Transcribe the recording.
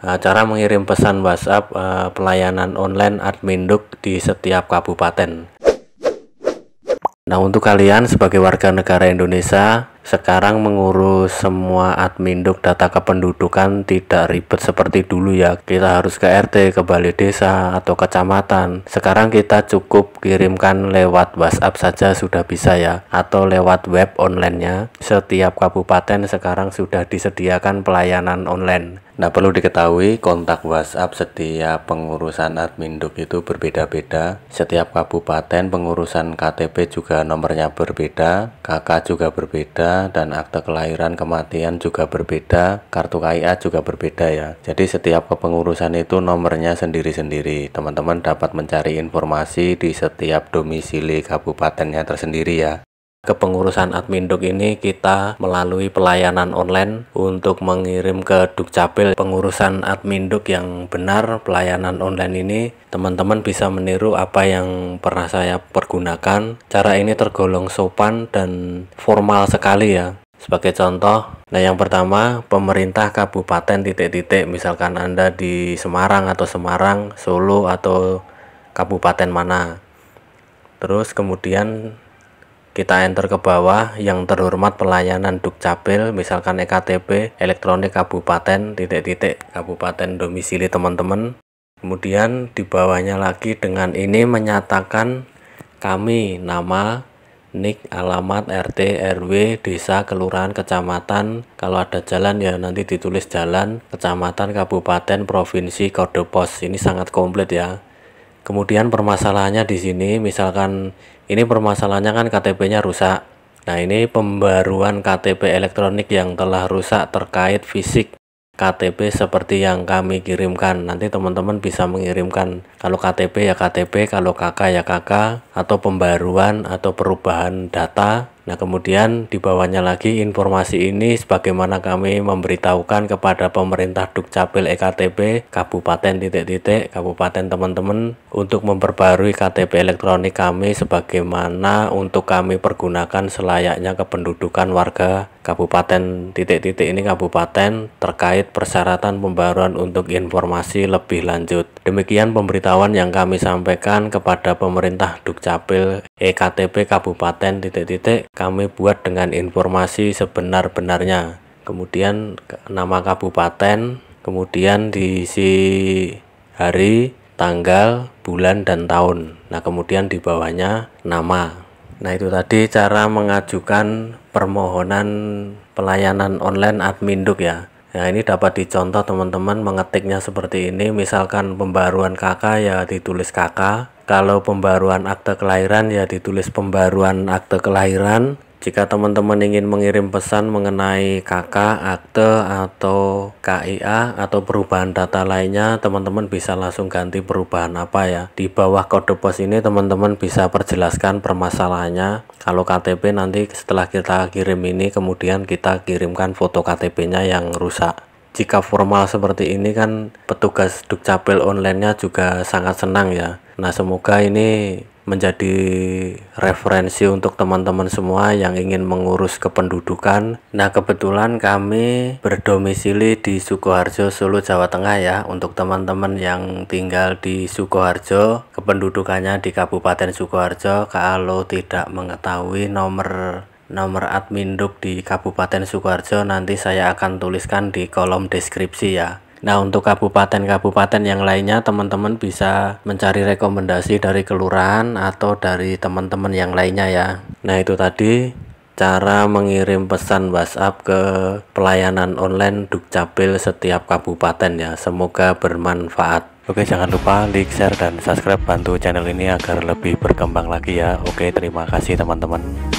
Eh, cara mengirim pesan WhatsApp eh, pelayanan online Adminduk di setiap kabupaten. Nah, untuk kalian sebagai warga negara Indonesia sekarang mengurus semua admin duk data kependudukan tidak ribet seperti dulu ya kita harus ke RT ke balai desa atau kecamatan sekarang kita cukup kirimkan lewat WhatsApp saja sudah bisa ya atau lewat web onlinenya setiap kabupaten sekarang sudah disediakan pelayanan online Nah perlu diketahui kontak WhatsApp setiap pengurusan admin duk itu berbeda-beda Setiap kabupaten pengurusan KTP juga nomornya berbeda KK juga berbeda dan akte kelahiran kematian juga berbeda, kartu KIA juga berbeda ya. Jadi setiap kepengurusan itu nomornya sendiri-sendiri. Teman-teman dapat mencari informasi di setiap domisili kabupatennya tersendiri ya. Kepengurusan admin duk ini kita melalui pelayanan online untuk mengirim ke Dukcapil pengurusan admin duk yang benar pelayanan online ini teman-teman bisa meniru apa yang pernah saya pergunakan cara ini tergolong sopan dan formal sekali ya sebagai contoh nah yang pertama pemerintah kabupaten titik-titik misalkan anda di Semarang atau Semarang Solo atau kabupaten mana terus kemudian kita enter ke bawah yang terhormat pelayanan Dukcapil misalkan EKTP elektronik kabupaten titik-titik kabupaten domisili teman-teman kemudian di bawahnya lagi dengan ini menyatakan kami nama nik alamat RT RW desa kelurahan kecamatan kalau ada jalan ya nanti ditulis jalan kecamatan kabupaten provinsi kode pos ini sangat komplit ya Kemudian permasalahannya di sini misalkan ini permasalahannya kan KTP-nya rusak. Nah, ini pembaruan KTP elektronik yang telah rusak terkait fisik KTP seperti yang kami kirimkan. Nanti teman-teman bisa mengirimkan kalau KTP ya KTP, kalau KK ya KK atau pembaruan atau perubahan data Nah, kemudian di bawahnya lagi informasi ini sebagaimana kami memberitahukan kepada pemerintah Dukcapil EKTP Kabupaten titik-titik Kabupaten teman-teman untuk memperbarui KTP elektronik kami sebagaimana untuk kami pergunakan selayaknya kependudukan warga Kabupaten titik-titik ini kabupaten terkait persyaratan pembaruan untuk informasi lebih lanjut. Demikian pemberitahuan yang kami sampaikan kepada pemerintah Dukcapil EKTP Kabupaten titik-titik kami buat dengan informasi sebenar-benarnya kemudian nama kabupaten kemudian diisi hari tanggal bulan dan tahun nah kemudian di bawahnya nama nah itu tadi cara mengajukan permohonan pelayanan online adminduk ya Nah ini dapat dicontoh teman-teman mengetiknya seperti ini misalkan pembaruan kakak ya ditulis kakak kalau pembaruan akte kelahiran ya ditulis pembaruan akte kelahiran jika teman-teman ingin mengirim pesan mengenai KK, akte, atau KIA, atau perubahan data lainnya, teman-teman bisa langsung ganti perubahan apa ya. Di bawah kode pos ini teman-teman bisa perjelaskan permasalahannya. Kalau KTP nanti setelah kita kirim ini, kemudian kita kirimkan foto KTP-nya yang rusak jika formal seperti ini kan petugas dukcapil online-nya juga sangat senang ya Nah, semoga ini menjadi referensi untuk teman-teman semua yang ingin mengurus kependudukan. Nah, kebetulan kami berdomisili di Sukoharjo, Solo, Jawa Tengah ya. Untuk teman-teman yang tinggal di Sukoharjo, kependudukannya di Kabupaten Sukoharjo, kalau tidak mengetahui nomor nomor admin duk di Kabupaten Sukoharjo nanti saya akan tuliskan di kolom deskripsi ya. Nah, untuk kabupaten-kabupaten yang lainnya, teman-teman bisa mencari rekomendasi dari kelurahan atau dari teman-teman yang lainnya ya. Nah, itu tadi cara mengirim pesan WhatsApp ke pelayanan online Dukcapil setiap kabupaten ya. Semoga bermanfaat. Oke, jangan lupa like, share, dan subscribe bantu channel ini agar lebih berkembang lagi ya. Oke, terima kasih teman-teman.